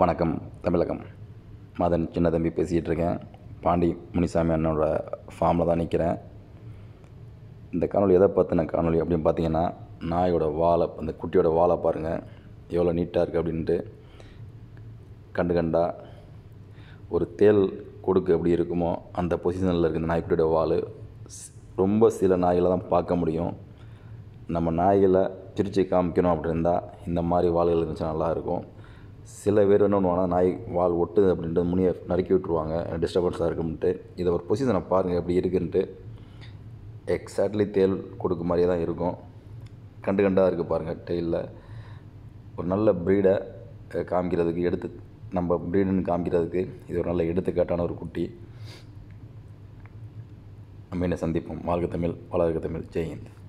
வணக்கம் தமிழகம் மதன் சின்ன தம்பி பேசிகிட்டு இருக்கேன் பாண்டி முனிசாமி அண்ணனோட ஃபார்மில் தான் நிற்கிறேன் இந்த காணொலி எதை பற்றின காணொலி அப்படின்னு பார்த்தீங்கன்னா நாயோட வாழை அந்த குட்டியோட வாழை பாருங்கள் எவ்வளோ நீட்டாக இருக்குது அப்படின்ட்டு கண்டு கண்டா ஒரு தேல் கொடுக்கு எப்படி இருக்குமோ அந்த பொசிஷனில் இருக்குது இந்த நாய்க்குட்டியோட வாழ் ரொம்ப சில நாய்களை தான் பார்க்க முடியும் நம்ம நாய்களை திருச்சி காமிக்கணும் இருந்தால் இந்த மாதிரி வாழ்கள் இருந்துச்சு நல்லாயிருக்கும் சில பேர் என்ன பண்ணுவாங்க நாய் வால் ஒட்டு அப்படின்ட்டு முனியை நறுக்கி விட்டுருவாங்க டிஸ்டர்பன்ஸாக இருக்குன்ட்டு இதை ஒரு பொசிஷனை பாருங்கள் எப்படி இருக்குன்ட்டு எக்ஸாக்ட்லி தேல் கொடுக்க மாதிரியே தான் இருக்கும் கண்டு கண்டாக இருக்குது பாருங்கள் டெயிலில் ஒரு நல்ல ப்ரீடை காமிக்கிறதுக்கு எடுத்து நம்ம ப்ரீடுன்னு காமிக்கிறதுக்கு இது ஒரு நல்ல எடுத்துக்காட்டான ஒரு குட்டி நம்ம என்ன சந்திப்போம் வாழ்க தமிழ் வளர்க தமிழ் ஜெயஹிந்த்